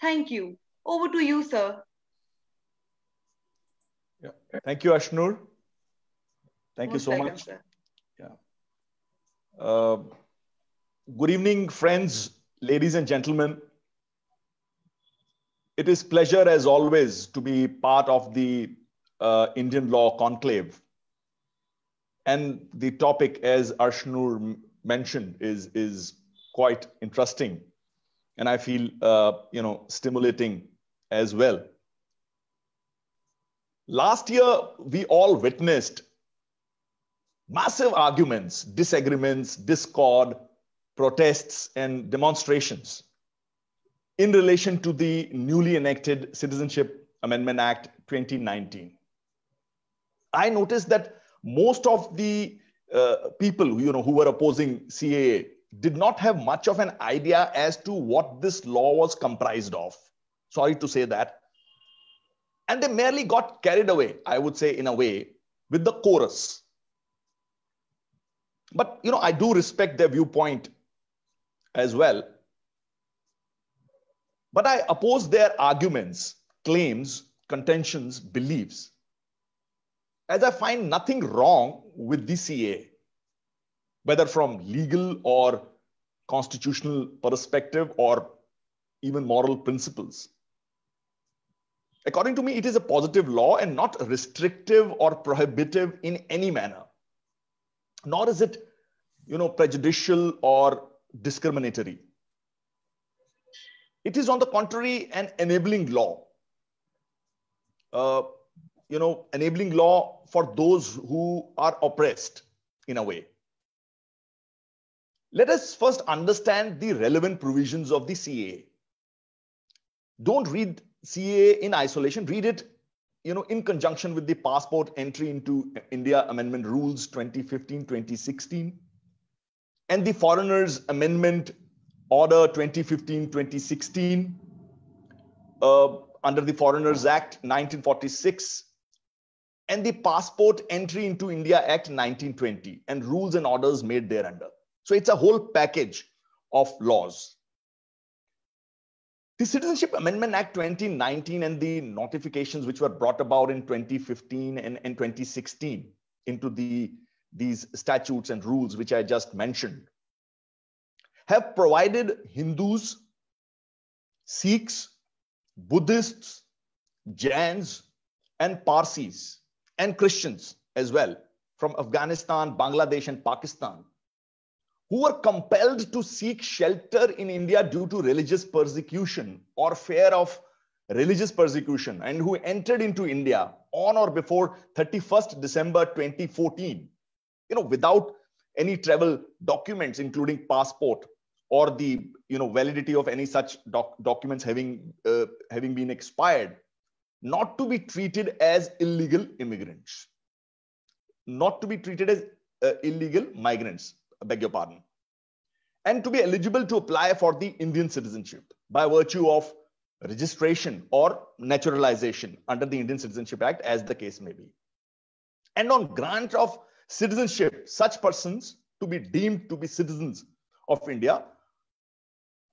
Thank you. Over to you, sir. Yeah. Thank you, Ashnur. Thank you so much. Yeah. Uh, good evening, friends, ladies and gentlemen. It is pleasure, as always, to be part of the uh, Indian Law Conclave. And the topic, as Arshnur mentioned, is, is quite interesting and I feel uh, you know stimulating as well. Last year, we all witnessed massive arguments, disagreements, discord, protests, and demonstrations in relation to the newly enacted Citizenship Amendment Act 2019. I noticed that most of the uh, people you know, who were opposing CAA did not have much of an idea as to what this law was comprised of. Sorry to say that. And they merely got carried away, I would say, in a way, with the chorus. But, you know, I do respect their viewpoint as well. But I oppose their arguments, claims, contentions, beliefs, as I find nothing wrong with the CA whether from legal or constitutional perspective or even moral principles. According to me, it is a positive law and not restrictive or prohibitive in any manner. Nor is it, you know, prejudicial or discriminatory. It is, on the contrary, an enabling law. Uh, you know, enabling law for those who are oppressed in a way. Let us first understand the relevant provisions of the CA. Don't read CA in isolation, read it you know, in conjunction with the passport entry into India Amendment Rules 2015-2016 and the Foreigners Amendment Order 2015-2016 uh, under the Foreigners Act 1946 and the Passport Entry into India Act 1920 and rules and orders made thereunder. So it's a whole package of laws. The Citizenship Amendment Act 2019 and the notifications which were brought about in 2015 and, and 2016 into the, these statutes and rules which I just mentioned have provided Hindus, Sikhs, Buddhists, Jains, and Parsis, and Christians as well from Afghanistan, Bangladesh, and Pakistan who were compelled to seek shelter in India due to religious persecution or fear of religious persecution and who entered into India on or before 31st December 2014, you know, without any travel documents, including passport or the, you know, validity of any such doc documents having, uh, having been expired, not to be treated as illegal immigrants, not to be treated as uh, illegal migrants beg your pardon, and to be eligible to apply for the Indian citizenship by virtue of registration or naturalization under the Indian Citizenship Act, as the case may be. And on grant of citizenship, such persons to be deemed to be citizens of India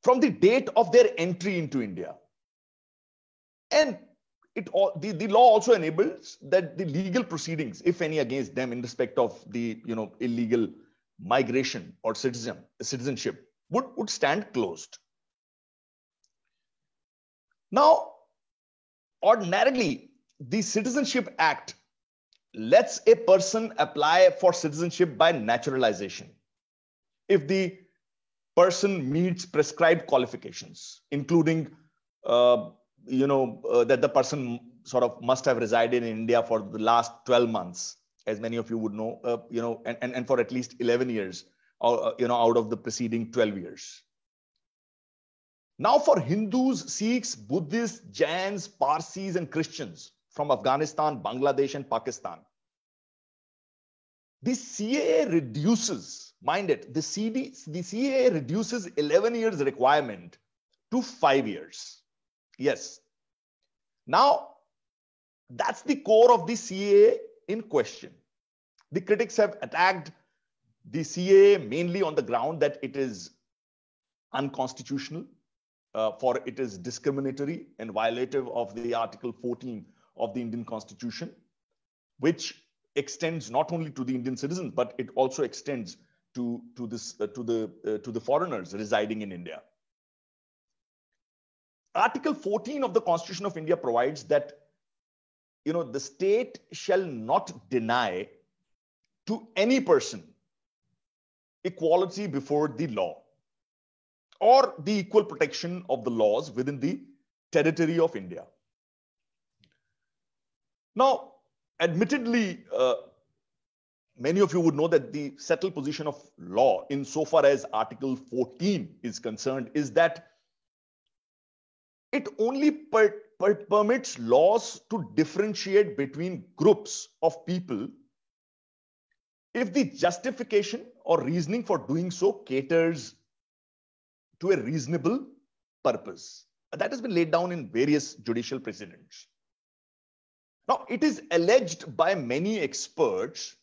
from the date of their entry into India. And it all, the, the law also enables that the legal proceedings, if any, against them in respect of the you know illegal migration or citizen, citizenship would, would stand closed. Now, ordinarily, the Citizenship Act lets a person apply for citizenship by naturalization if the person meets prescribed qualifications, including, uh, you know, uh, that the person sort of must have resided in India for the last 12 months as many of you would know, uh, you know, and, and, and for at least 11 years, uh, uh, you know, out of the preceding 12 years. Now for Hindus, Sikhs, Buddhists, Jains, Parsis, and Christians from Afghanistan, Bangladesh, and Pakistan. The CAA reduces, mind it, the, CD, the CAA reduces 11 years requirement to five years. Yes. Now, that's the core of the CAA in question. The critics have attacked the CA mainly on the ground that it is unconstitutional, uh, for it is discriminatory and violative of the Article 14 of the Indian Constitution, which extends not only to the Indian citizens, but it also extends to, to, this, uh, to, the, uh, to the foreigners residing in India. Article 14 of the Constitution of India provides that you know, the state shall not deny to any person equality before the law or the equal protection of the laws within the territory of India. Now, admittedly, uh, many of you would know that the settled position of law, insofar as Article 14 is concerned, is that it only per permits laws to differentiate between groups of people if the justification or reasoning for doing so caters to a reasonable purpose. That has been laid down in various judicial precedents. Now, it is alleged by many experts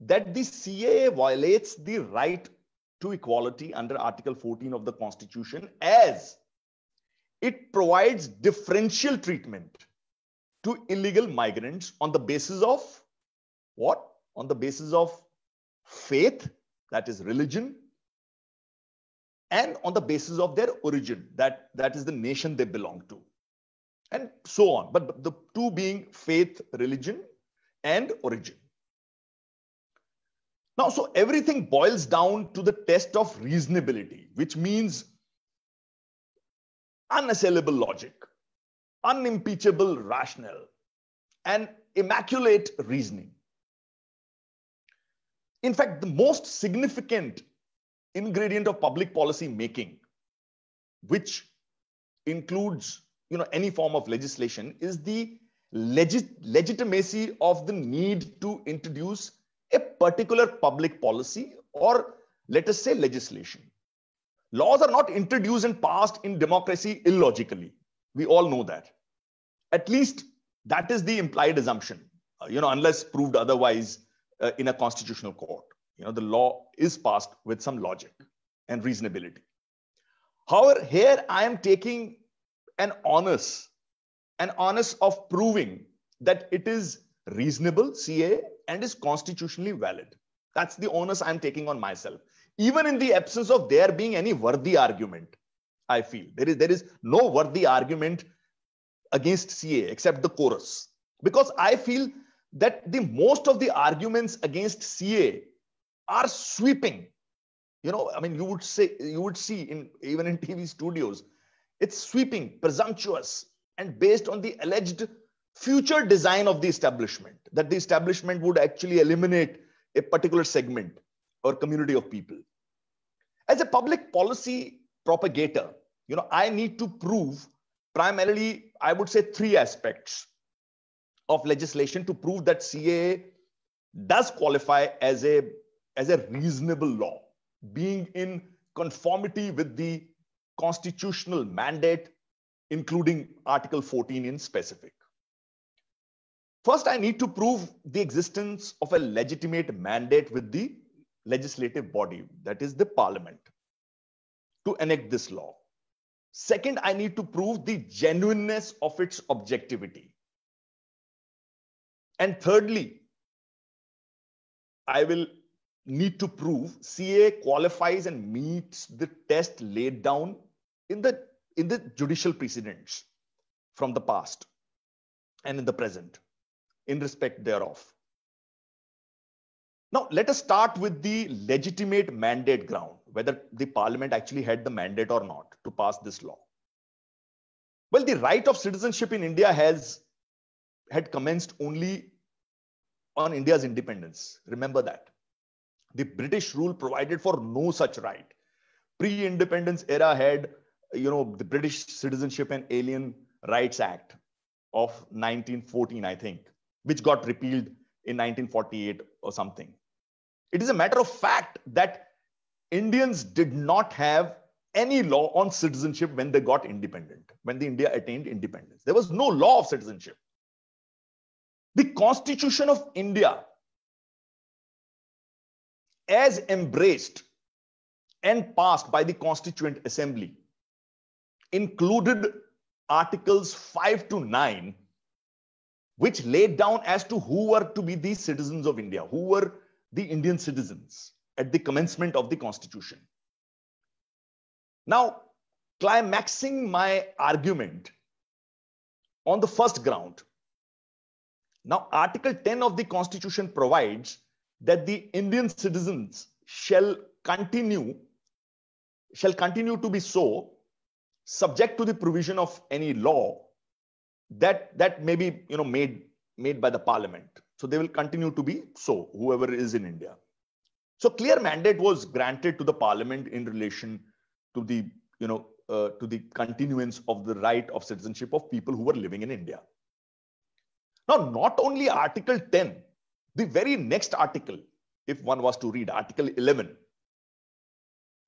that the CAA violates the right to equality under Article 14 of the Constitution as it provides differential treatment to illegal migrants on the basis of what? On the basis of faith, that is religion, and on the basis of their origin, that, that is the nation they belong to, and so on. But the two being faith, religion, and origin. Now, so everything boils down to the test of reasonability, which means unassailable logic, unimpeachable rationale, and immaculate reasoning. In fact, the most significant ingredient of public policy making, which includes you know, any form of legislation, is the legit- legitimacy of the need to introduce a particular public policy or, let us say, legislation. Laws are not introduced and passed in democracy illogically. We all know that. At least that is the implied assumption, uh, you know, unless proved otherwise uh, in a constitutional court. You know, the law is passed with some logic and reasonability. However, here I am taking an onus, an onus of proving that it is reasonable, CA, and is constitutionally valid. That's the onus I'm taking on myself even in the absence of there being any worthy argument. I feel there is there is no worthy argument against CA except the chorus because I feel that the most of the arguments against CA are sweeping. You know, I mean, you would say you would see in even in TV studios, it's sweeping, presumptuous, and based on the alleged future design of the establishment that the establishment would actually eliminate a particular segment or community of people. As a public policy propagator, you know, I need to prove primarily, I would say, three aspects of legislation to prove that CAA does qualify as a, as a reasonable law, being in conformity with the constitutional mandate, including Article 14 in specific. First, I need to prove the existence of a legitimate mandate with the legislative body, that is the parliament, to enact this law. Second, I need to prove the genuineness of its objectivity. And thirdly, I will need to prove CA qualifies and meets the test laid down in the, in the judicial precedents from the past and in the present in respect thereof. Now, let us start with the legitimate mandate ground, whether the parliament actually had the mandate or not to pass this law. Well, the right of citizenship in India has had commenced only on India's independence. Remember that. The British rule provided for no such right. Pre-independence era had, you know, the British Citizenship and Alien Rights Act of 1914, I think, which got repealed in 1948 or something. It is a matter of fact that Indians did not have any law on citizenship when they got independent, when the India attained independence. There was no law of citizenship. The Constitution of India, as embraced and passed by the Constituent Assembly, included Articles 5 to 9, which laid down as to who were to be the citizens of India, who were the Indian citizens at the commencement of the constitution. Now, climaxing my argument on the first ground. Now, Article 10 of the constitution provides that the Indian citizens shall continue shall continue to be so subject to the provision of any law that that may be you know made made by the parliament. So they will continue to be so, whoever is in India. So clear mandate was granted to the parliament in relation to the, you know, uh, to the continuance of the right of citizenship of people who were living in India. Now, not only Article 10, the very next article, if one was to read Article 11,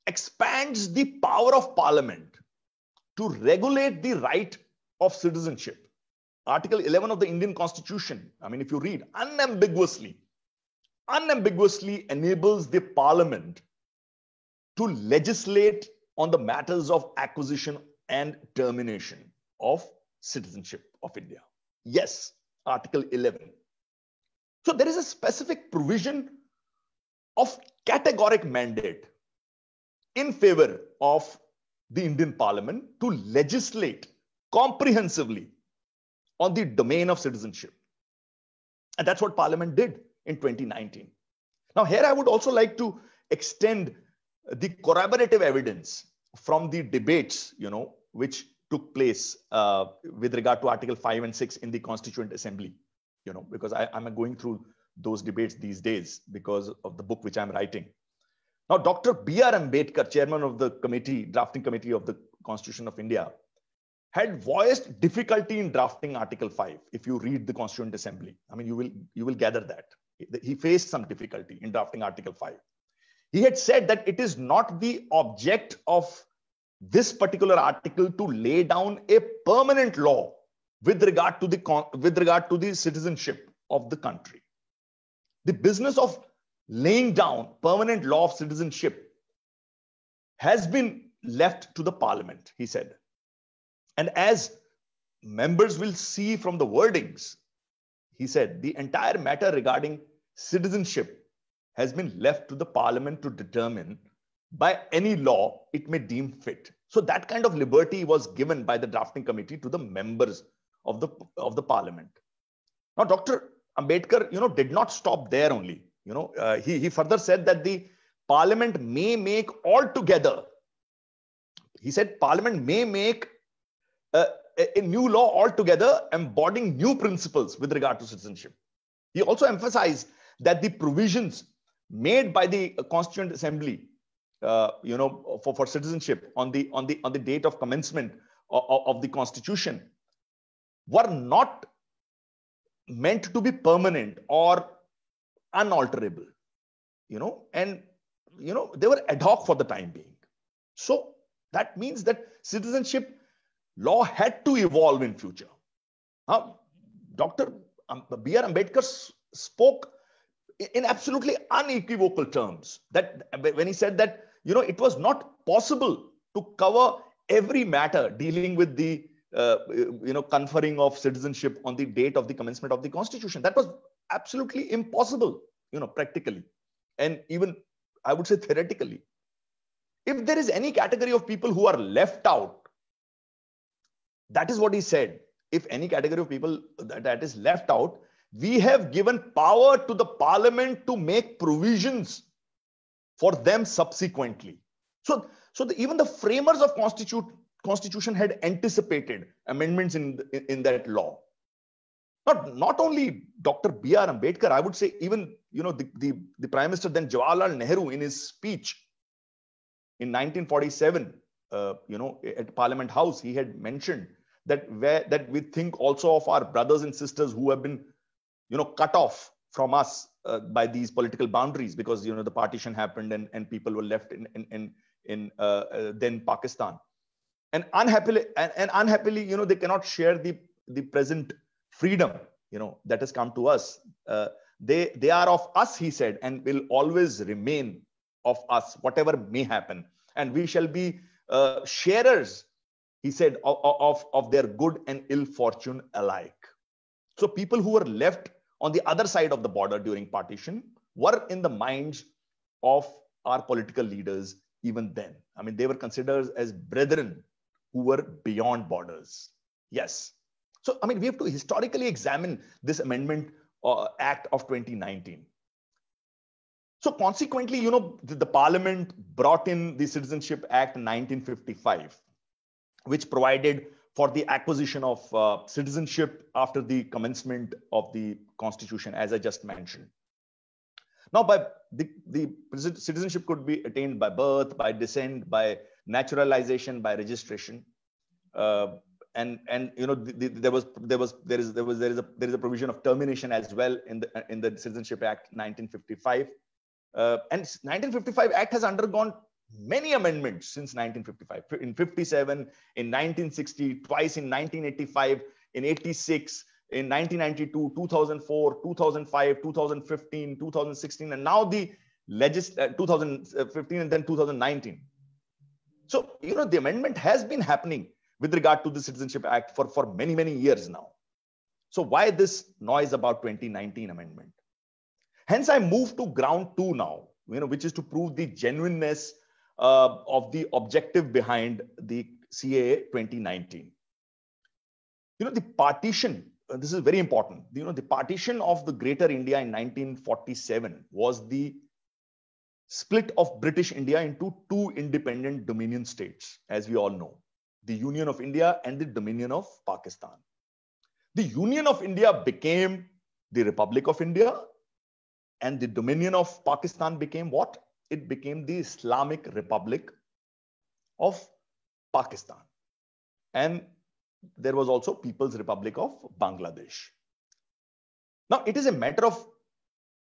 expands the power of parliament to regulate the right of citizenship Article 11 of the Indian Constitution, I mean, if you read unambiguously, unambiguously enables the parliament to legislate on the matters of acquisition and termination of citizenship of India. Yes, Article 11. So there is a specific provision of categoric mandate in favor of the Indian parliament to legislate comprehensively on the domain of citizenship. And that's what Parliament did in 2019. Now, here I would also like to extend the corroborative evidence from the debates, you know, which took place uh, with regard to Article 5 and 6 in the Constituent Assembly, you know, because I, am going through those debates these days because of the book which I'm writing. Now, Dr. B.R. Ambedkar, chairman of the committee, drafting committee of the Constitution of India, had voiced difficulty in drafting Article 5. If you read the Constituent Assembly, I mean, you will, you will gather that. He faced some difficulty in drafting Article 5. He had said that it is not the object of this particular article to lay down a permanent law with regard to the, with regard to the citizenship of the country. The business of laying down permanent law of citizenship has been left to the parliament, he said. And as members will see from the wordings, he said, the entire matter regarding citizenship has been left to the parliament to determine by any law it may deem fit. So that kind of liberty was given by the drafting committee to the members of the, of the parliament. Now, Dr. Ambedkar, you know, did not stop there only. You know, uh, he, he further said that the parliament may make altogether, he said, parliament may make uh, a, new law altogether embodying new principles with regard to citizenship. He also emphasized that the provisions made by the Constituent Assembly, uh, you know, for, for citizenship on the on the on the date of commencement of, of the Constitution, were not meant to be permanent or unalterable, you know, and you know they were ad hoc for the time being. So that means that citizenship law had to evolve in future. Dr. Um, B.R. Ambedkar spoke in absolutely unequivocal terms that when he said that you know it was not possible to cover every matter dealing with the uh, you know conferring of citizenship on the date of the commencement of the constitution that was absolutely impossible you know practically and even i would say theoretically if there is any category of people who are left out that is what he said. If any category of people that, that is left out, we have given power to the parliament to make provisions for them subsequently. So, so the, even the framers of constitute, constitution had anticipated amendments in, in, in that law. Not, not only Dr. B.R. Ambedkar, I would say even you know the, the, the Prime Minister then Jawaharlal Nehru in his speech in 1947 uh, you know, at Parliament House, he had mentioned that where that we think also of our brothers and sisters who have been, you know, cut off from us uh, by these political boundaries because you know the partition happened and, and people were left in in in, in uh, uh then Pakistan, and unhappily and, and unhappily you know they cannot share the the present freedom you know that has come to us. Uh, they they are of us, he said, and will always remain of us whatever may happen, and we shall be uh, sharers, he said, of, of, of their good and ill fortune alike. So people who were left on the other side of the border during partition were in the minds of our political leaders even then. I mean, they were considered as brethren who were beyond borders. Yes. So, I mean, we have to historically examine this Amendment uh, Act of 2019. So consequently, you know, the, the parliament brought in the Citizenship Act 1955, which provided for the acquisition of uh, citizenship after the commencement of the constitution, as I just mentioned. Now, by the, the citizenship could be attained by birth, by descent, by naturalization, by registration, uh, and and you know the, the, there was there was there is there was there is a there is a provision of termination as well in the in the Citizenship Act 1955. Uh, and 1955 Act has undergone many amendments since 1955 in 57 in 1960 twice in 1985 in 86 in 1992 2004 2005 2015 2016 and now the legis- uh, 2015 and then 2019 so you know the amendment has been happening with regard to the citizenship act for for many many years now so why this noise about 2019 amendment Hence, I move to ground two now, you know, which is to prove the genuineness uh, of the objective behind the CAA 2019. You know, the partition, uh, this is very important. You know, the partition of the Greater India in 1947 was the split of British India into two independent dominion states, as we all know the Union of India and the Dominion of Pakistan. The Union of India became the Republic of India and the dominion of Pakistan became what? It became the Islamic Republic of Pakistan. And there was also People's Republic of Bangladesh. Now, it is a matter of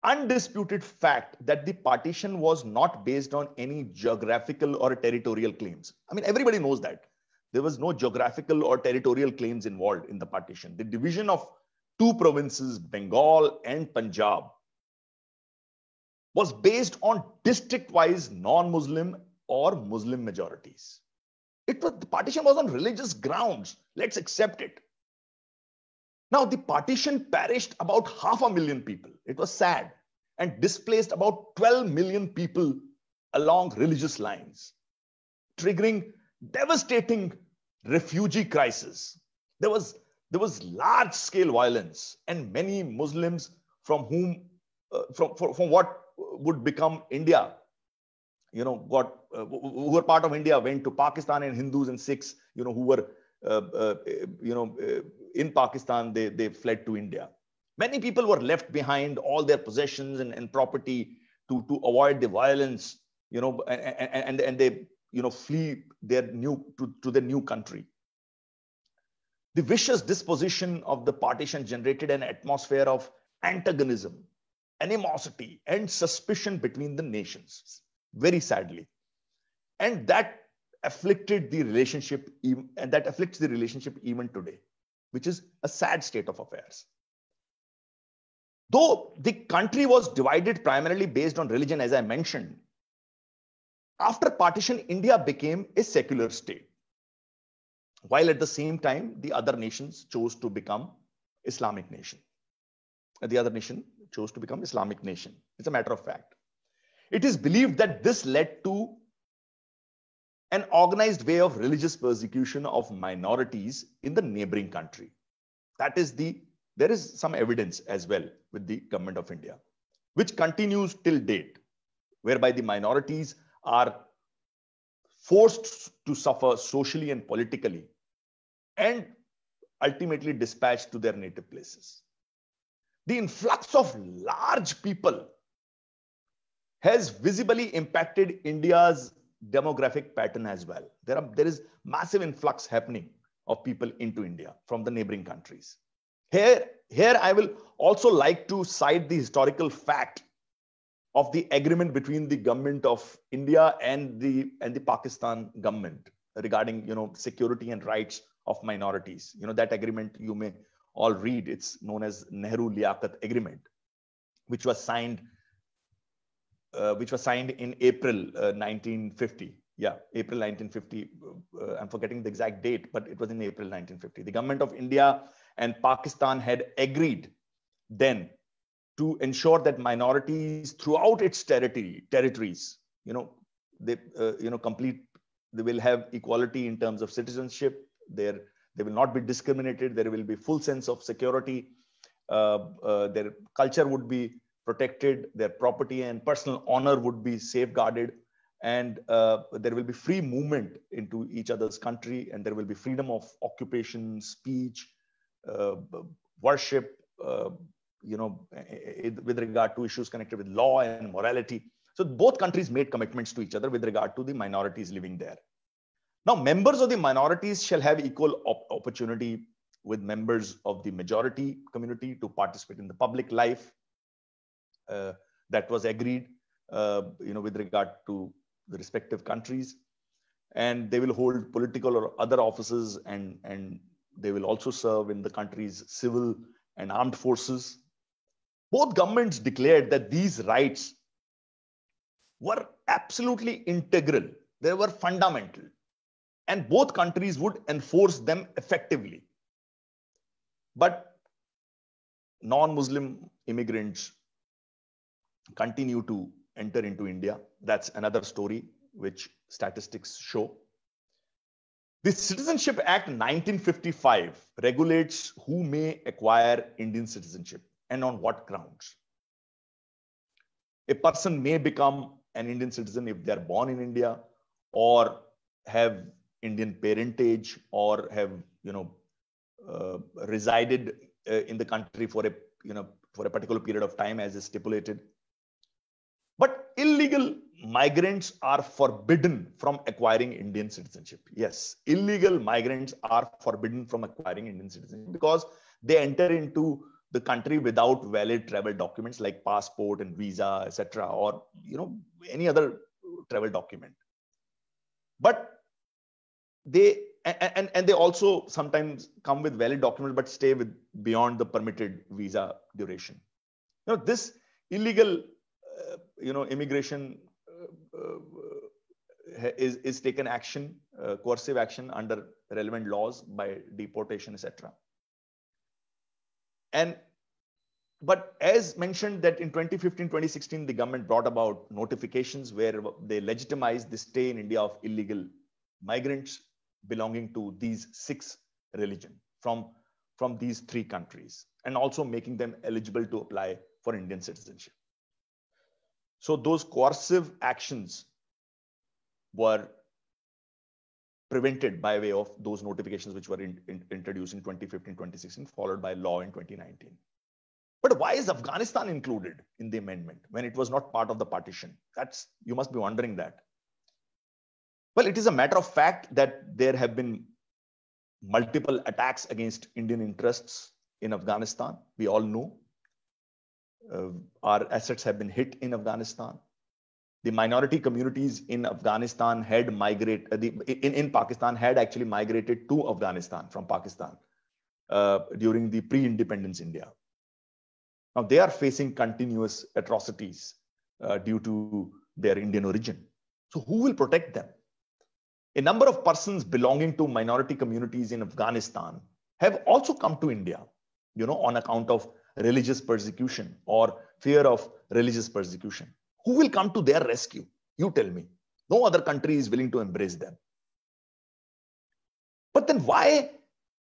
undisputed fact that the partition was not based on any geographical or territorial claims. I mean, everybody knows that. There was no geographical or territorial claims involved in the partition. The division of two provinces, Bengal and Punjab, was based on district wise non Muslim or Muslim majorities. It was, the partition was on religious grounds. Let's accept it. Now, the partition perished about half a million people. It was sad and displaced about 12 million people along religious lines, triggering devastating refugee crisis. There was, there was large scale violence, and many Muslims from whom, uh, from, from, from what would become India, you know, got uh, who were part of India went to Pakistan and Hindus and Sikhs, you know, who were, uh, uh you know, uh, in Pakistan, they, they fled to India. Many people were left behind all their possessions and, and property to, to avoid the violence, you know, and, and, and they, you know, flee their new to, to their new country. The vicious disposition of the partition generated an atmosphere of antagonism animosity and suspicion between the nations, very sadly. And that afflicted the relationship, and that afflicts the relationship even today, which is a sad state of affairs. Though the country was divided primarily based on religion, as I mentioned, after partition, India became a secular state, while at the same time, the other nations chose to become Islamic nation. The other nation chose to become Islamic nation. It's a matter of fact. It is believed that this led to an organized way of religious persecution of minorities in the neighboring country. That is the, there is some evidence as well with the government of India, which continues till date, whereby the minorities are forced to suffer socially and politically and ultimately dispatched to their native places the influx of large people has visibly impacted India's demographic pattern as well. There, are, there is massive influx happening of people into India from the neighboring countries. Here, here, I will also like to cite the historical fact of the agreement between the government of India and the, and the Pakistan government regarding you know, security and rights of minorities. You know, that agreement you may all read, it's known as Nehru-Liaquat Agreement, which was signed, uh, which was signed in April uh, 1950. Yeah, April 1950. Uh, I'm forgetting the exact date, but it was in April 1950. The government of India and Pakistan had agreed then to ensure that minorities throughout its territory territories, you know, they uh, you know complete they will have equality in terms of citizenship, their they will not be discriminated. There will be full sense of security. Uh, uh, their culture would be protected. Their property and personal honor would be safeguarded. And uh, there will be free movement into each other's country. And there will be freedom of occupation, speech, worship, you know, with regard to issues connected with law and morality. So both countries made commitments to each other with regard to the minorities living there. Now, members of the minorities shall have equal op opportunity with members of the majority community to participate in the public life. Uh, that was agreed, uh, you know, with regard to the respective countries, and they will hold political or other offices, and and they will also serve in the country's civil and armed forces. Both governments declared that these rights were absolutely integral. They were fundamental and both countries would enforce them effectively. But non Muslim immigrants continue to enter into India. That's another story which statistics show. The Citizenship Act 1955 regulates who may acquire Indian citizenship and on what grounds. A person may become an Indian citizen if they are born in India or have Indian parentage or have you know uh, resided uh, in the country for a you know for a particular period of time as is stipulated. But illegal migrants are forbidden from acquiring Indian citizenship. Yes, illegal migrants are forbidden from acquiring Indian citizenship because they enter into the country without valid travel documents like passport and visa etc or you know any other travel document but they and and they also sometimes come with valid documents but stay with beyond the permitted visa duration now this illegal uh, you know immigration uh, uh is is taken action uh, coercive action under relevant laws by deportation etc and but as mentioned that in 2015 2016 the government brought about notifications where they legitimized the stay in india of illegal migrants belonging to these six religion from, from these three countries and also making them eligible to apply for Indian citizenship. So those coercive actions were prevented by way of those notifications which were in, in, introduced in 2015, 2016, followed by law in 2019. But why is Afghanistan included in the amendment when it was not part of the partition? That's you must be wondering that. Well, it is a matter of fact that there have been multiple attacks against Indian interests in Afghanistan. We all know. Uh, our assets have been hit in Afghanistan. The minority communities in Afghanistan had migrated, uh, in, in Pakistan had actually migrated to Afghanistan from Pakistan uh, during the pre independence India. Now they are facing continuous atrocities uh, due to their Indian origin. So, who will protect them? A number of persons belonging to minority communities in Afghanistan have also come to India, you know, on account of religious persecution or fear of religious persecution. Who will come to their rescue? You tell me. No other country is willing to embrace them. But then why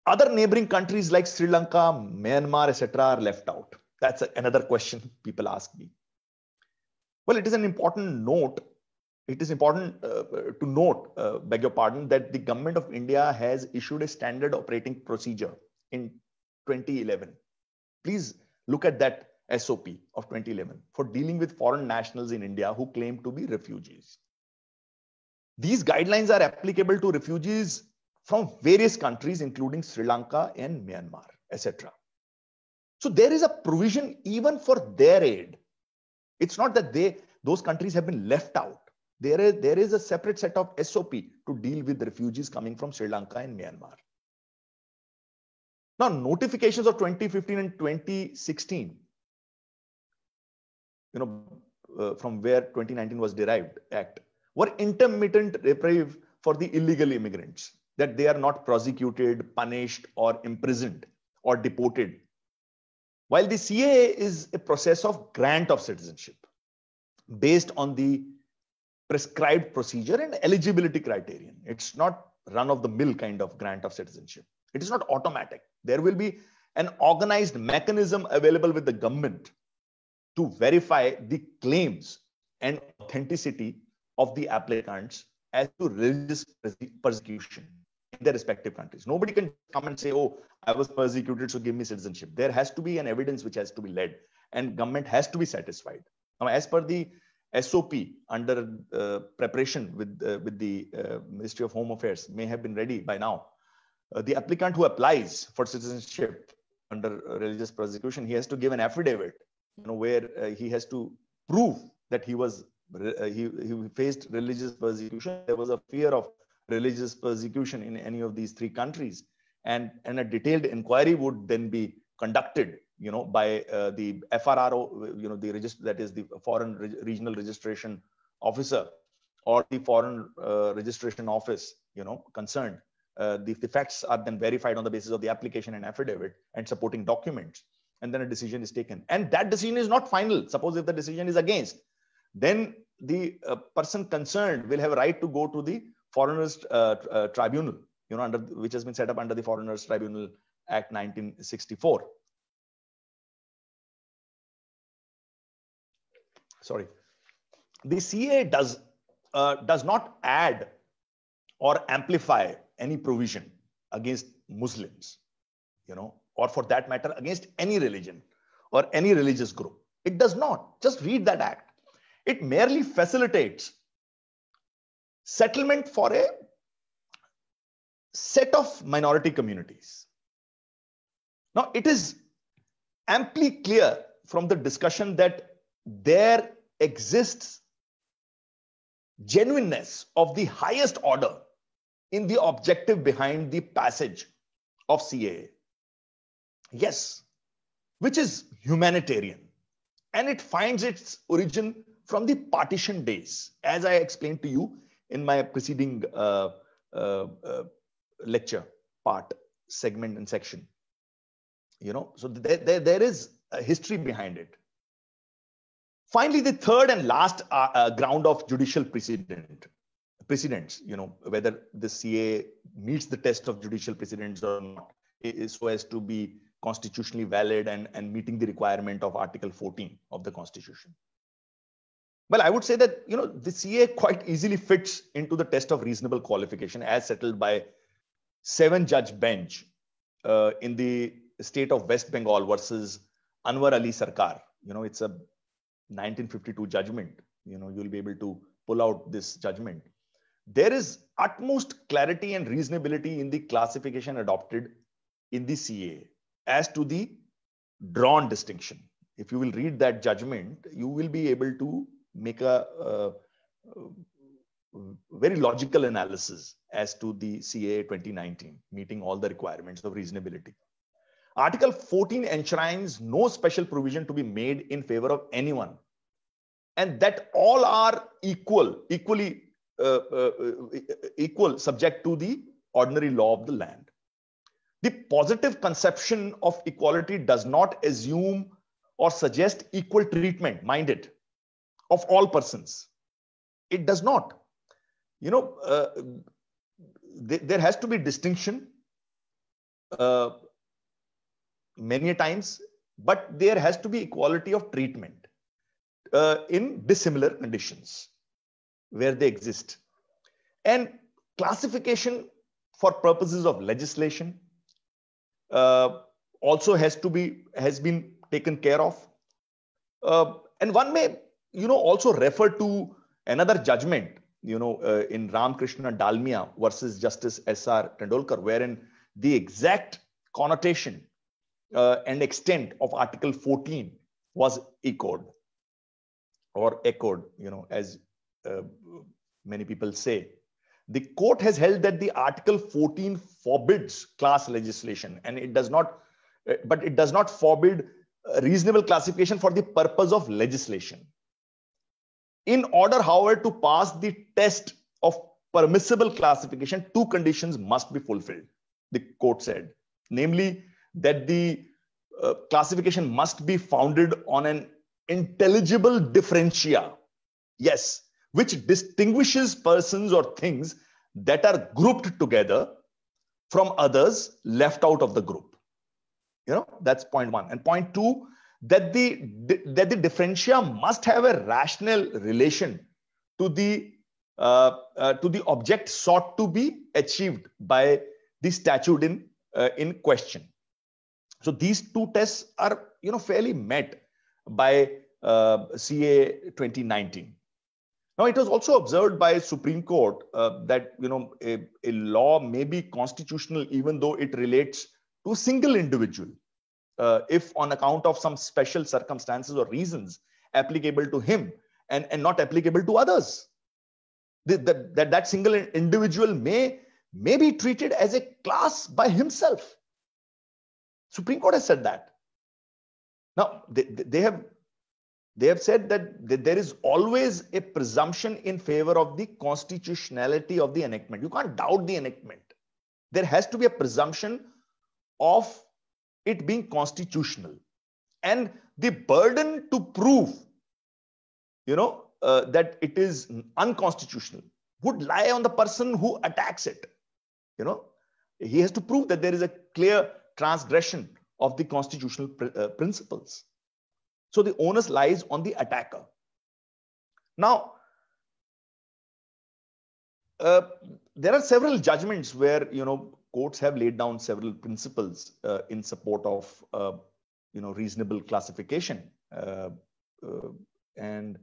other neighboring countries like Sri Lanka, Myanmar, etc. are left out? That's another question people ask me. Well, it is an important note it is important uh, to note, uh, beg your pardon, that the government of India has issued a standard operating procedure in 2011. Please look at that SOP of 2011 for dealing with foreign nationals in India who claim to be refugees. These guidelines are applicable to refugees from various countries, including Sri Lanka and Myanmar, etc. So there is a provision even for their aid. It's not that they those countries have been left out there is, there is a separate set of SOP to deal with refugees coming from Sri Lanka and Myanmar. Now, notifications of 2015 and 2016, you know, uh, from where 2019 was derived, Act, were intermittent reprieve for the illegal immigrants, that they are not prosecuted, punished, or imprisoned or deported. While the CAA is a process of grant of citizenship based on the prescribed procedure and eligibility criterion. It's not run of the mill kind of grant of citizenship. It is not automatic. There will be an organized mechanism available with the government to verify the claims and authenticity of the applicants as to religious persecution in their respective countries. Nobody can come and say, oh, I was persecuted, so give me citizenship. There has to be an evidence which has to be led and government has to be satisfied. Now, as per the SOP under uh, preparation with, uh, with the uh, Ministry of Home Affairs may have been ready by now. Uh, the applicant who applies for citizenship under religious persecution, he has to give an affidavit, you know, where uh, he has to prove that he was uh, he, he faced religious persecution. There was a fear of religious persecution in any of these three countries, and and a detailed inquiry would then be conducted you know, by uh, the FRRO, you know, the register that is the foreign Re regional registration officer or the foreign uh, registration office, you know, concerned. Uh, the, the facts are then verified on the basis of the application and affidavit and supporting documents, and then a decision is taken. And that decision is not final. Suppose if the decision is against, then the uh, person concerned will have a right to go to the foreigners uh, uh, tribunal, you know, under which has been set up under the Foreigners Tribunal Act 1964 sorry, the CA does, uh, does not add or amplify any provision against Muslims, you know, or for that matter, against any religion or any religious group. It does not. Just read that act. It merely facilitates settlement for a set of minority communities. Now, it is amply clear from the discussion that there exists genuineness of the highest order in the objective behind the passage of CAA. Yes, which is humanitarian and it finds its origin from the partition days, as I explained to you in my preceding uh, uh, uh, lecture part, segment, and section. You know, so there, there, there is a history behind it. Finally, the third and last uh, uh, ground of judicial precedent precedents, you know, whether the CA meets the test of judicial precedents or not, so as to be constitutionally valid and, and meeting the requirement of Article 14 of the Constitution. Well, I would say that, you know, the CA quite easily fits into the test of reasonable qualification as settled by seven judge bench uh, in the state of West Bengal versus Anwar Ali Sarkar. You know, it's a 1952 judgment you know you'll be able to pull out this judgment there is utmost clarity and reasonability in the classification adopted in the CA as to the drawn distinction. If you will read that judgment, you will be able to make a, very logical analysis as to the CA 2019, meeting all the requirements of reasonability. Article 14 enshrines no special provision to be made in favor of anyone, and that all are equal, equally uh, uh, uh, equal, subject to the ordinary law of the land. The positive conception of equality does not assume or suggest equal treatment, mind it, of all persons. It does not. You know, uh, th there has to be distinction uh, many times, but there has to be equality of treatment uh, in dissimilar conditions where they exist. And classification for purposes of legislation uh, also has to be has been taken care of. Uh, and one may you know also refer to another judgment you know uh, in Ramkrishna Dalmia versus Justice S.R. Tendolkar, wherein the exact connotation uh, and extent of Article 14 was echoed or echoed, you know, as uh, many people say. The court has held that the Article 14 forbids class legislation and it does not, uh, but it does not forbid uh, reasonable classification for the purpose of legislation. In order, however, to pass the test of permissible classification, two conditions must be fulfilled, the court said. Namely, that the uh, classification must be founded on an intelligible differentia. Yes, which distinguishes persons or things that are grouped together from others left out of the group. You know, that's point one. And point two, that the that the differentia must have a rational relation to the uh, uh, to the object sought to be achieved by the statute in uh, in question so these two tests are, you know, fairly met by uh, CA 2019. Now, it was also observed by Supreme Court uh, that, you know, a, a law may be constitutional even though it relates to a single individual. Uh, if on account of some special circumstances or reasons applicable to him and, and not applicable to others. The, the, that, that single individual may, may be treated as a class by himself. Supreme Court has said that. Now, they, they have they have said that there is always a presumption in favor of the constitutionality of the enactment. You can't doubt the enactment. There has to be a presumption of it being constitutional. And the burden to prove, you know, uh, that it is unconstitutional would lie on the person who attacks it. You know, he has to prove that there is a clear transgression of the constitutional pr uh, principles. So the onus lies on the attacker. Now, uh, there are several judgments where you know courts have laid down several principles uh, in support of uh, you know reasonable classification, uh, uh, and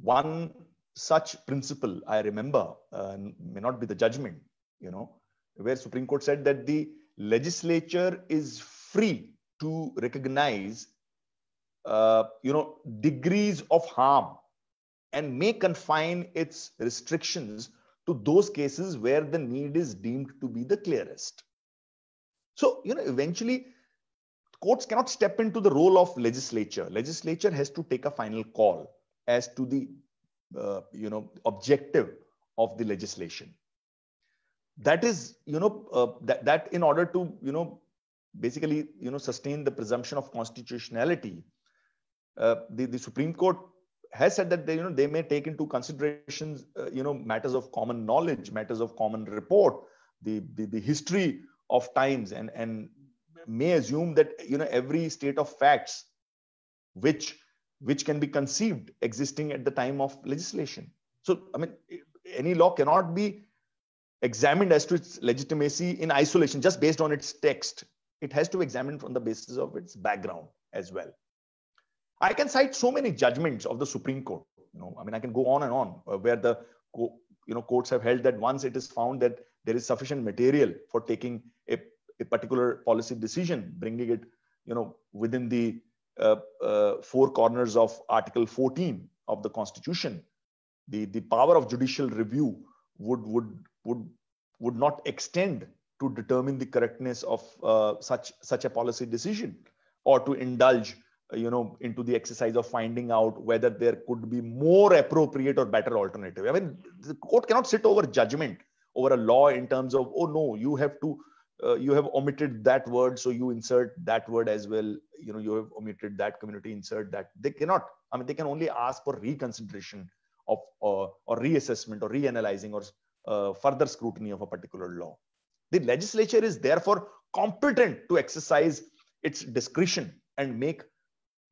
one such principle I remember may not be the judgment, you know, where Supreme Court said that the legislature is free to recognize uh, you know degrees of harm and may confine its restrictions to those cases where the need is deemed to be the clearest so you know eventually courts cannot step into the role of legislature legislature has to take a final call as to the uh, you know objective of the legislation that is you know uh, that, that in order to you know basically you know sustain the presumption of constitutionality uh, the, the supreme court has said that they you know they may take into considerations uh, you know matters of common knowledge matters of common report the, the the history of times and and may assume that you know every state of facts which which can be conceived existing at the time of legislation so i mean any law cannot be examined as to its legitimacy in isolation, just based on its text. It has to examine from the basis of its background as well. I can cite so many judgments of the Supreme Court. You know, I mean, I can go on and on uh, where the you know courts have held that once it is found that there is sufficient material for taking a, a particular policy decision, bringing it you know within the uh, uh, four corners of Article 14 of the Constitution, the the power of judicial review would would would would not extend to determine the correctness of uh, such such a policy decision or to indulge uh, you know into the exercise of finding out whether there could be more appropriate or better alternative i mean the court cannot sit over judgment over a law in terms of oh no you have to uh, you have omitted that word so you insert that word as well you know you have omitted that community insert that they cannot i mean they can only ask for reconsideration of uh, or reassessment or reanalyzing or uh, further scrutiny of a particular law. The legislature is therefore competent to exercise its discretion and make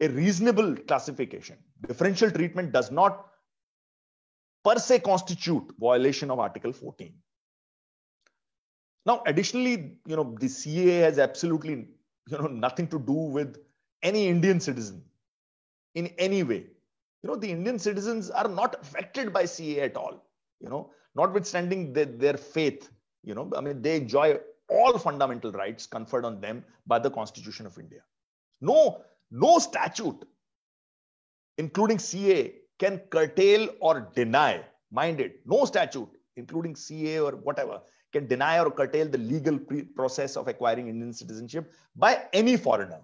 a reasonable classification. Differential treatment does not per se constitute violation of Article 14. Now, additionally, you know, the CA has absolutely you know nothing to do with any Indian citizen in any way. You know, the Indian citizens are not affected by CA at all. You know, notwithstanding the, their faith, you know, I mean, they enjoy all fundamental rights conferred on them by the Constitution of India. No, no statute, including CA, can curtail or deny, mind it, no statute, including CA or whatever, can deny or curtail the legal process of acquiring Indian citizenship by any foreigner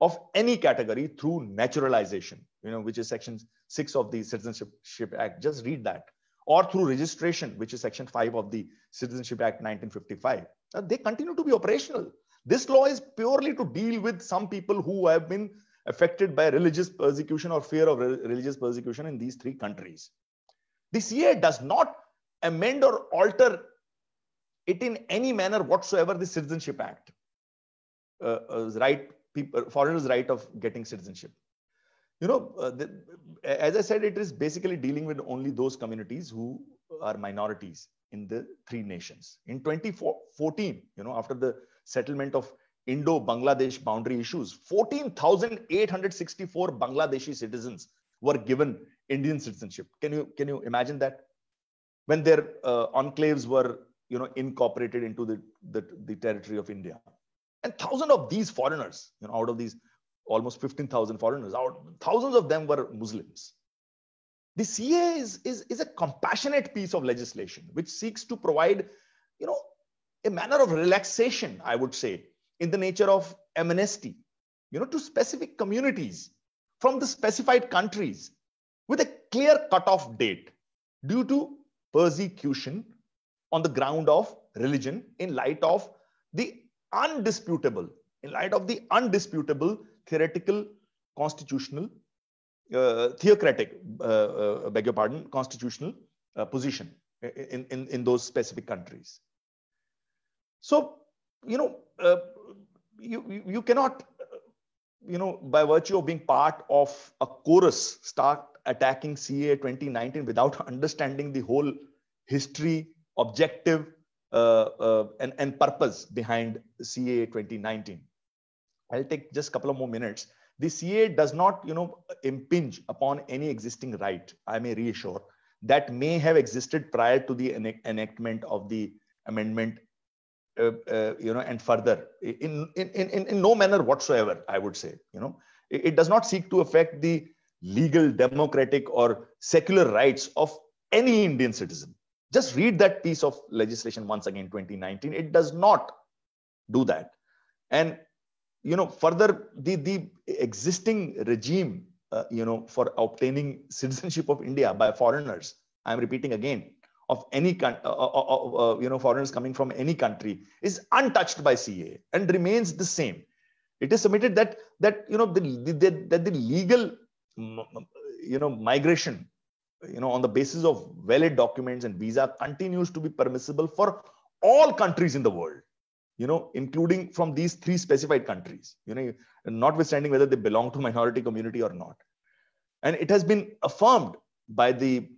of any category through naturalization, you know, which is section six of the Citizenship Act. Just read that or through registration, which is Section 5 of the Citizenship Act 1955, they continue to be operational. This law is purely to deal with some people who have been affected by religious persecution or fear of re religious persecution in these three countries. The CA does not amend or alter it in any manner whatsoever the Citizenship Act, uh, uh, right, people, foreigners' right of getting citizenship you know, uh, the, as I said, it is basically dealing with only those communities who are minorities in the three nations. In 2014, you know, after the settlement of Indo-Bangladesh boundary issues, 14,864 Bangladeshi citizens were given Indian citizenship. Can you can you imagine that? When their uh, enclaves were you know incorporated into the, the the territory of India, and thousands of these foreigners, you know, out of these almost 15,000 foreigners out. Thousands of them were Muslims. The CA is, is, is a compassionate piece of legislation which seeks to provide, you know, a manner of relaxation, I would say, in the nature of amnesty, you know, to specific communities from the specified countries with a clear cutoff date due to persecution on the ground of religion in light of the undisputable, in light of the undisputable theoretical constitutional uh, theocratic, uh, uh, beg your pardon, constitutional uh, position in, in, in those specific countries. So, you know, uh, you, you cannot, uh, you know, by virtue of being part of a chorus, start attacking CA 2019 without understanding the whole history, objective, and, and purpose behind CA 2019. I'll take just a couple of more minutes. The CA does not, you know, impinge upon any existing right. I may reassure that may have existed prior to the enactment of the amendment, uh, uh, you know, and further in, in, in, in no manner whatsoever, I would say, you know, it, it does not seek to affect the legal, democratic or secular rights of any Indian citizen. Just read that piece of legislation once again, 2019. It does not do that. And you know further the the existing regime uh, you know for obtaining citizenship of india by foreigners i am repeating again of any kind, uh, uh, uh, uh, you know foreigners coming from any country is untouched by ca and remains the same it is submitted that that you know the, the, that the legal you know migration you know on the basis of valid documents and visa continues to be permissible for all countries in the world you know, including from these three specified countries, you know, notwithstanding whether they belong to minority community or not. And it has been affirmed by the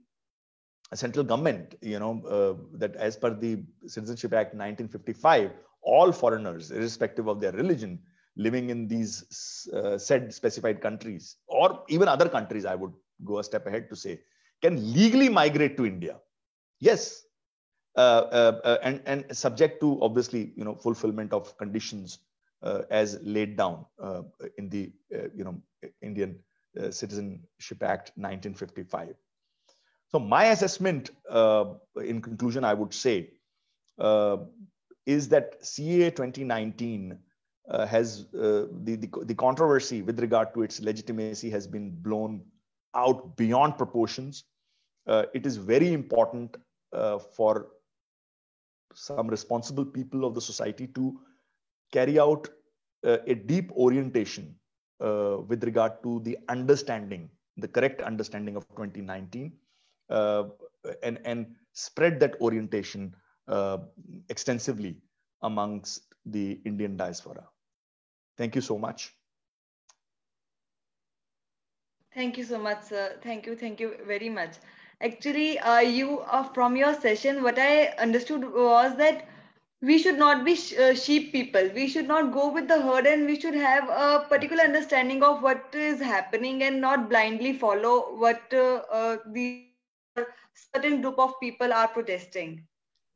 central government, you know, uh, that as per the Citizenship Act 1955, all foreigners, irrespective of their religion, living in these uh, said specified countries or even other countries, I would go a step ahead to say, can legally migrate to India. Yes, uh, uh, uh, and, and subject to obviously, you know, fulfillment of conditions as laid down in the, you know, Indian Citizenship Act 1955. So my assessment, in conclusion, I would say, is that CA 2019 uh, has uh, the, the, the controversy with regard to its legitimacy has been blown out beyond proportions. Uh, it is very important for some responsible people of the society to carry out uh, a deep orientation uh, with regard to the understanding, the correct understanding of 2019, uh, and, and spread that orientation uh, extensively amongst the Indian diaspora. Thank you so much. Thank you so much, sir. Thank you, thank you very much actually uh, you uh, from your session what i understood was that we should not be sh- uh, sheep people we should not go with the herd and we should have a particular understanding of what is happening and not blindly follow what uh, uh, the certain group of people are protesting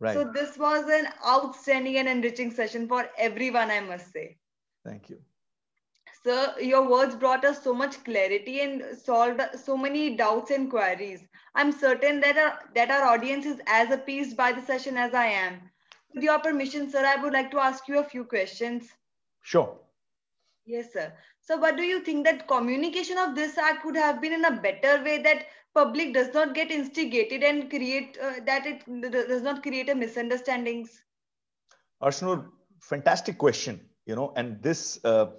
right so this was an outstanding and enriching session for everyone i must say thank you Sir, your words brought us so much clarity and solved so many doubts and queries. I'm certain that our, uh, that our audience is as appeased by the session as I am. With your permission, sir, I would like to ask you a few questions. Sure. Yes, sir. So, what do you think that communication of this act could have been in a better way that public does not get instigated and create uh, that it does not create a misunderstandings? Arshnur, fantastic question. You know, and this. Uh,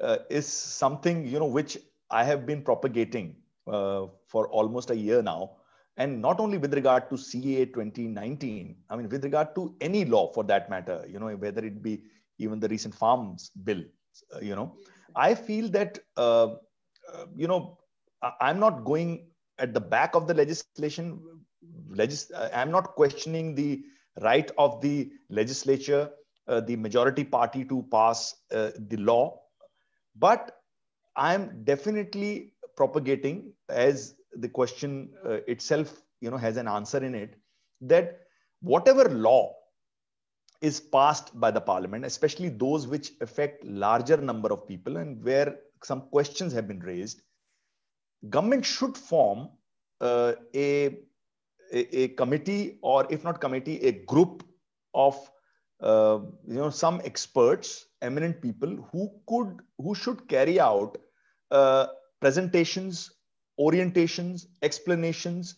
uh, is something you know which I have been propagating uh, for almost a year now, and not only with regard to CA 2019. I mean, with regard to any law for that matter, you know, whether it be even the recent farms bill, uh, you know, I feel that uh, uh, you know I- am not going at the back of the legislation. Legis- uh, I'm not questioning the right of the legislature, the majority party to pass the law but I'm definitely propagating, as the question uh, itself, you know, has an answer in it, that whatever law is passed by the parliament, especially those which affect larger number of people and where some questions have been raised, government should form uh, a, a, a committee or if not committee, a group of uh, you know some experts eminent people who could who should carry out uh, presentations orientations explanations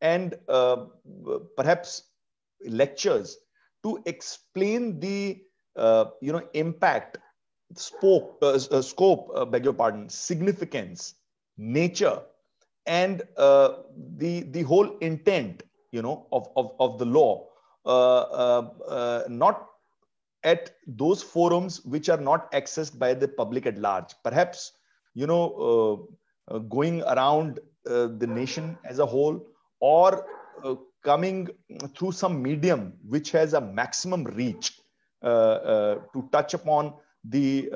and uh, perhaps lectures to explain the uh, you know impact scope uh, uh, scope beg your pardon significance nature and the the whole intent you know of, of, of the law uh, uh, uh, not at those forums which are not accessed by the public at large. Perhaps, you know, going around the nation as a whole or coming through some medium which has a maximum reach to touch upon the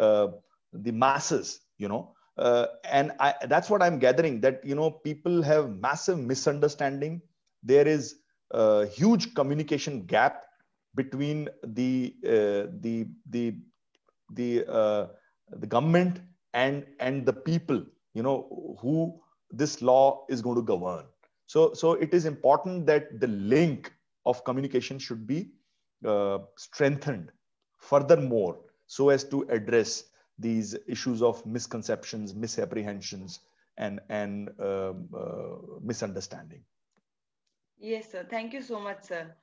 the masses you know uh, and I, that's what i'm gathering that you know people have massive misunderstanding there is uh, huge communication gap between the uh, the the the uh, the government and and the people you know who this law is going to govern so so it is important that the link of communication should be uh, strengthened furthermore so as to address these issues of misconceptions misapprehensions and and um, uh, misunderstanding Yes, sir. Thank you so much, sir.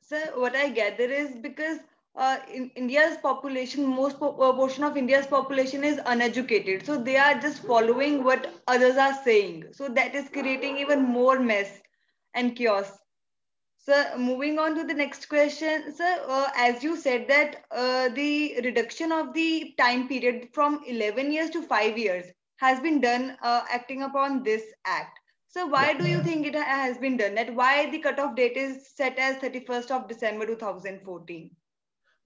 Sir, what I gather is because uh, in India's population, most po uh, portion of India's population is uneducated. So they are just following what others are saying. So that is creating even more mess and chaos. Sir, moving on to the next question. Sir, uh, as you said that uh, the reduction of the time period from 11 years to 5 years has been done uh, acting upon this act. So why do you think it has been done? That why the cutoff date is set as 31st of December 2014?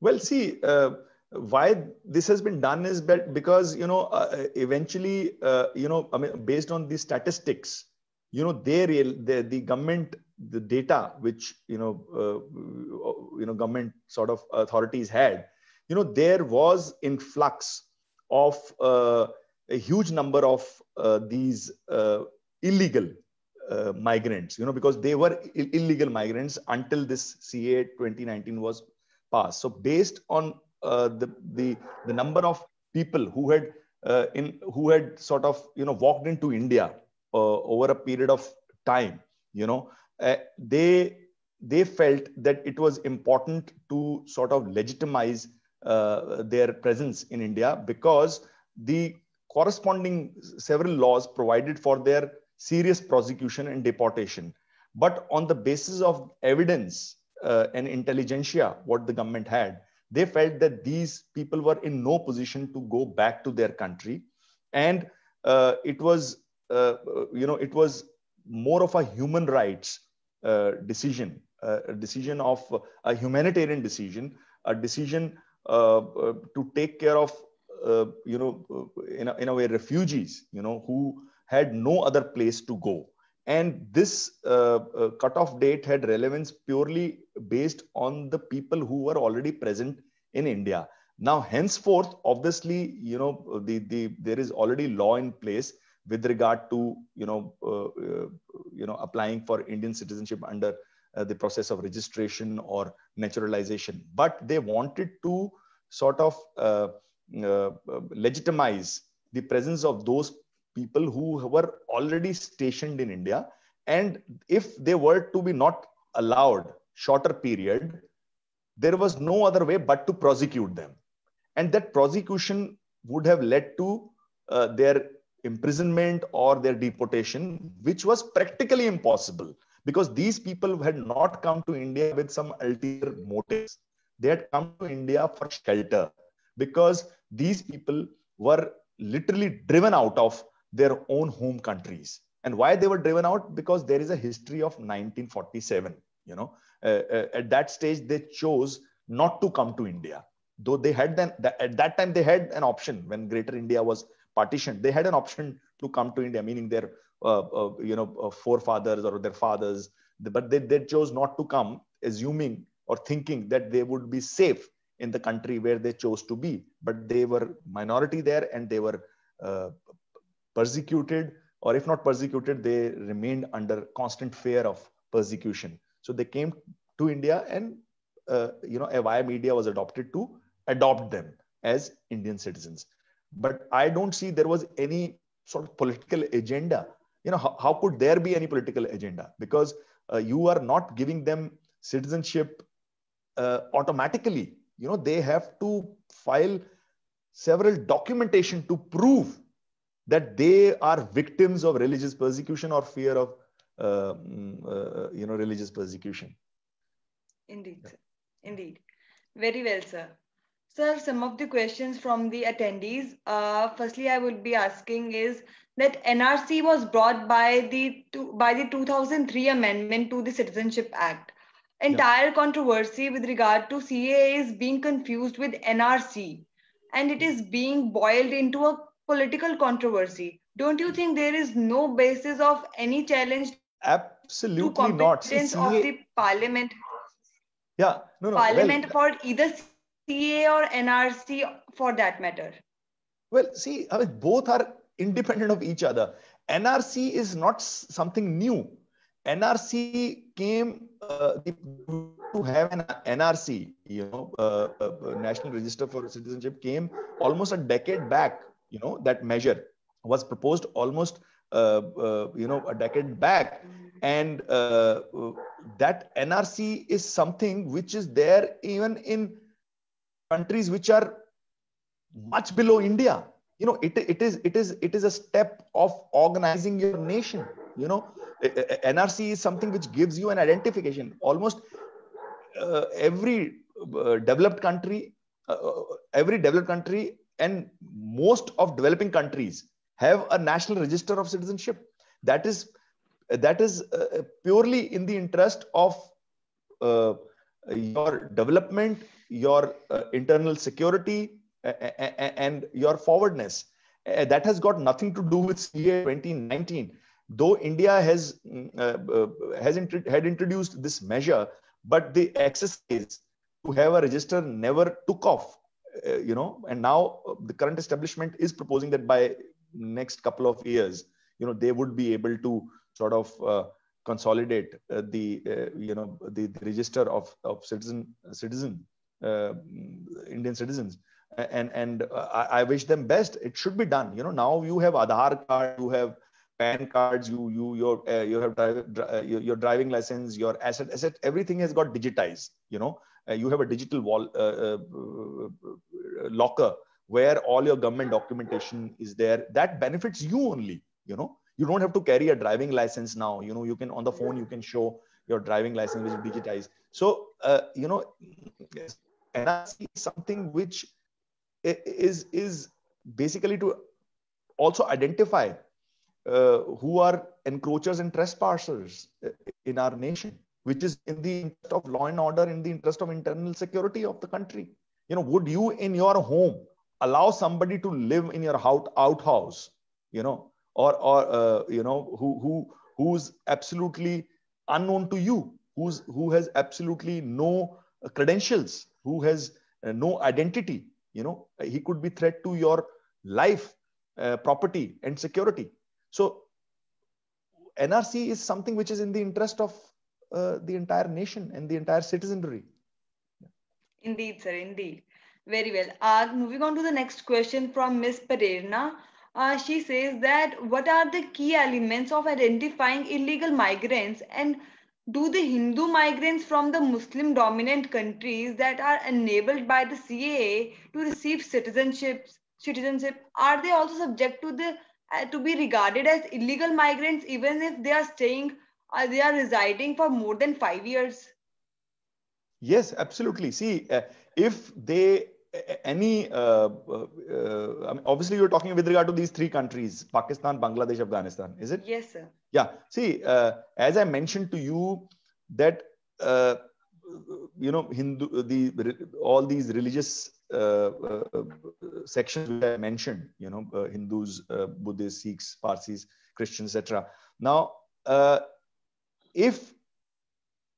Well, see, uh, why this has been done is that because you know uh, eventually uh, you know I mean based on the statistics, you know they real the, the government the data which you know uh, you know government sort of authorities had, you know there was influx of uh, a huge number of uh, these illegal uh, migrants, you know, because they were illegal migrants until this CA 2019 was passed. So based on uh, the, the, the number of people who had uh, in who had sort of you know walked into India uh, over a period of time, you know, uh, they they felt that it was important to sort of legitimize uh, their presence in India because the corresponding several laws provided for their serious prosecution and deportation. But on the basis of evidence uh, and intelligentsia, what the government had, they felt that these people were in no position to go back to their country. And uh, it was, uh, you know, it was more of a human rights uh, decision, uh, a decision of a humanitarian decision, a decision uh, to take care of, you know, in a, in a way, refugees, you know, who had no other place to go. And this uh, uh, cutoff date had relevance purely based on the people who were already present in India. Now, henceforth, obviously, you know, the, the, there is already law in place with regard to, you know, uh, uh you know, applying for Indian citizenship under uh, the process of registration or naturalization. But they wanted to sort of uh, legitimize the presence of those people who were already stationed in India. And if they were to be not allowed shorter period, there was no other way but to prosecute them. And that prosecution would have led to uh, their imprisonment or their deportation, which was practically impossible because these people had not come to India with some ulterior motives. They had come to India for shelter because these people were literally driven out of their own home countries and why they were driven out because there is a history of 1947 you know uh, uh, at that stage they chose not to come to india though they had then at that time they had an option when greater india was partitioned they had an option to come to india meaning their uh, uh you know uh, forefathers or their fathers but they, they chose not to come assuming or thinking that they would be safe in the country where they chose to be but they were minority there and they were uh, persecuted, or if not persecuted, they remained under constant fear of persecution. So they came to India, and uh, you know, via media was adopted to adopt them as Indian citizens. But I don't see there was any sort of political agenda. You know, how, how could there be any political agenda? Because uh, you are not giving them citizenship uh, automatically. You know, they have to file several documentation to prove that they are victims of religious persecution or fear of uh, mm, uh, uh, you know religious persecution indeed yeah. indeed very well sir sir some of the questions from the attendees uh, firstly i would be asking is that nrc was brought by the by the 2003 amendment to the citizenship act entire yeah. controversy with regard to caa is being confused with nrc and it is being boiled into a political controversy. Don't you think there is no basis of any challenge? Absolutely not. See, CA... of the parliament. Yeah, no, no. Parliament well, for either CA or NRC for that matter. Well, see, both are independent of each other. NRC is not something new. NRC came uh, to have an NRC, you know, uh, uh, National Register for Citizenship came almost a decade back you know that measure was proposed almost uh, uh, you know a decade back and uh, that nrc is something which is there even in countries which are much below india you know it, it is it is it is a step of organizing your nation you know nrc is something which gives you an identification almost uh, uh, uh, every developed country every developed country and most of developing countries have a national register of citizenship that is that is uh, uh purely in the interest of uh, your development your uh, internal security and your forwardness uh, that has got nothing to do with CA 2019 though india has mm, uh, has int- had introduced this measure but the exercise to have a register never took off uh, you know, and now uh, the current establishment is proposing that by next couple of years, you know, they would be able to sort of uh, consolidate uh, the uh, you know the, the, register of of citizen citizen uh, Indian citizens. And and I, I wish them best. It should be done. You know, now you have Aadhaar card, you have PAN cards, you you your uh, you have dri- your, your, driving license, your asset asset, everything has got digitized. You know, uh, you have a digital wall uh, uh, locker where all your government documentation is there. That benefits you only. You know, you don't have to carry a driving license now. You know, you can on the phone you can show your driving license which is digitized. So you know, and I see something which is is basically to also identify uh, who are encroachers and trespassers in our nation which is in the interest of law and order, in the interest of internal security of the country. You know, would you in your home allow somebody to live in your out, outhouse, you know, or, or uh, you know, who, who, who's absolutely unknown to you, who's, who has absolutely no credentials, who has uh, no identity, you know, he could be threat to your life, uh, property and security. So NRC is something which is in the interest of uh, the entire nation and the entire citizenry. Indeed, sir, indeed. Very well. Uh, moving on to the next question from Ms. Pereira. Uh, she says that what are the key elements of identifying illegal migrants and do the Hindu migrants from the Muslim dominant countries that are enabled by the CAA to receive citizenships, citizenship, are they also subject to the uh, to be regarded as illegal migrants even if they are staying uh, they are residing for more than five years. Yes, absolutely. See, uh, if they any uh, uh, uh obviously you're talking with regard to these three countries pakistan bangladesh afghanistan is it yes sir yeah see uh, as i mentioned to you that uh, you know hindu the all these religious uh, sections which i mentioned you know hindus buddhists sikhs parsis christians etc now if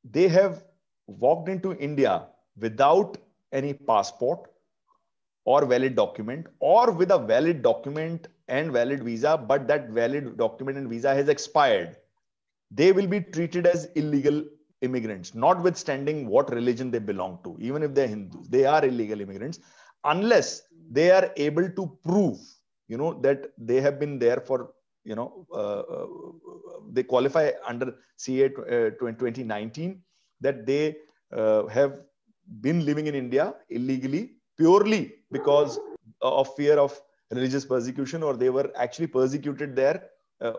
they have walked into India without any passport or valid document or with a valid document and valid visa, but that valid document and visa has expired, they will be treated as illegal immigrants, notwithstanding what religion they belong to, even if they're Hindus, they are illegal immigrants, unless they are able to prove, you know, that they have been there for you know, uh, uh, they qualify under CA 2019 uh, that they uh, have been living in India illegally purely because of fear of religious persecution or they were actually persecuted there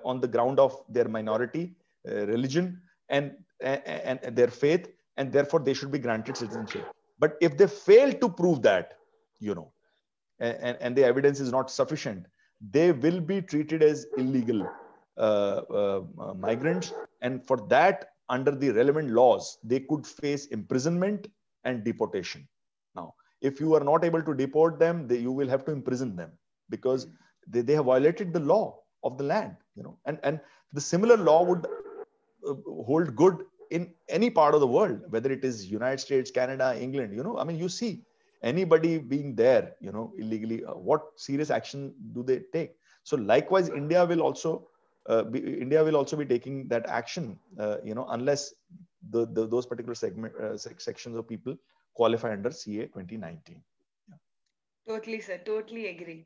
on the ground of their minority religion and, and, and their faith and therefore they should be granted citizenship but if they fail to prove that you know and, and the evidence is not sufficient they will be treated as illegal uh, uh, uh, migrants. And for that, under the relevant laws, they could face imprisonment and deportation. Now, if you are not able to deport them, they, you will have to imprison them because they, they have violated the law of the land. You know, and and the similar law would uh, hold good in any part of the world, whether it is United States, Canada, England. You know, I mean, you see anybody being there, you know, illegally, uh, what serious action do they take? So likewise, India will also uh, be, India will also be taking that action, uh, you know, unless the, the those particular segment uh, sections of people qualify under CA 2019. Yeah. Totally, sir. Totally agree.